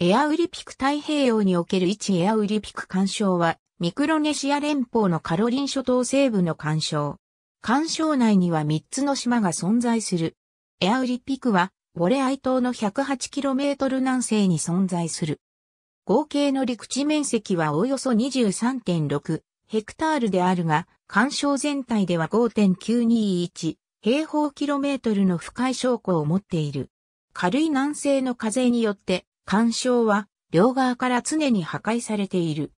エアウリピク太平洋における一エアウリピク干渉は、ミクロネシア連邦のカロリン諸島西部の干渉。干渉内には3つの島が存在する。エアウリピクは、ウォレアイ島の 108km 南西に存在する。合計の陸地面積はおよそ23.6ヘクタールであるが、干渉全体では5.921平方キロメートルの深い証拠を持っている。軽い南西の風によって干渉は両側から常に破壊されている。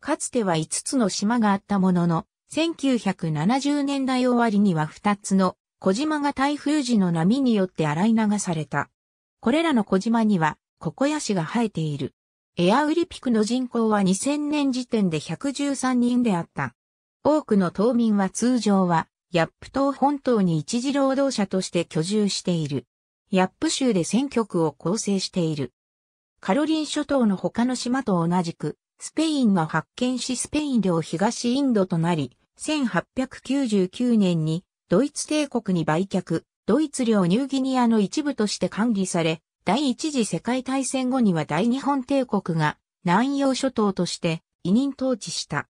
かつては5つの島があったものの、1970年代終わりには2つの小島が台風時の波によって洗い流された。これらの小島にはココヤシが生えている。エアウリピクの人口は2000年時点で113人であった。多くの島民は通常は、ヤップ島本島に一時労働者として居住している。ヤップ州で選挙区を構成している。カロリン諸島の他の島と同じく、スペインが発見しスペイン領東インドとなり、1899年にドイツ帝国に売却、ドイツ領ニューギニアの一部として管理され、第一次世界大戦後には大日本帝国が南洋諸島として委任統治した。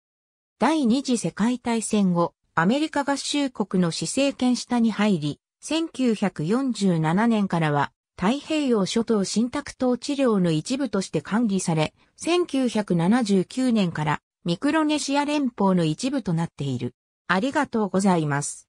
第二次世界大戦後、アメリカ合衆国の施政権下に入り、1947年からは太平洋諸島新宅島治療の一部として管理され、1979年からミクロネシア連邦の一部となっている。ありがとうございます。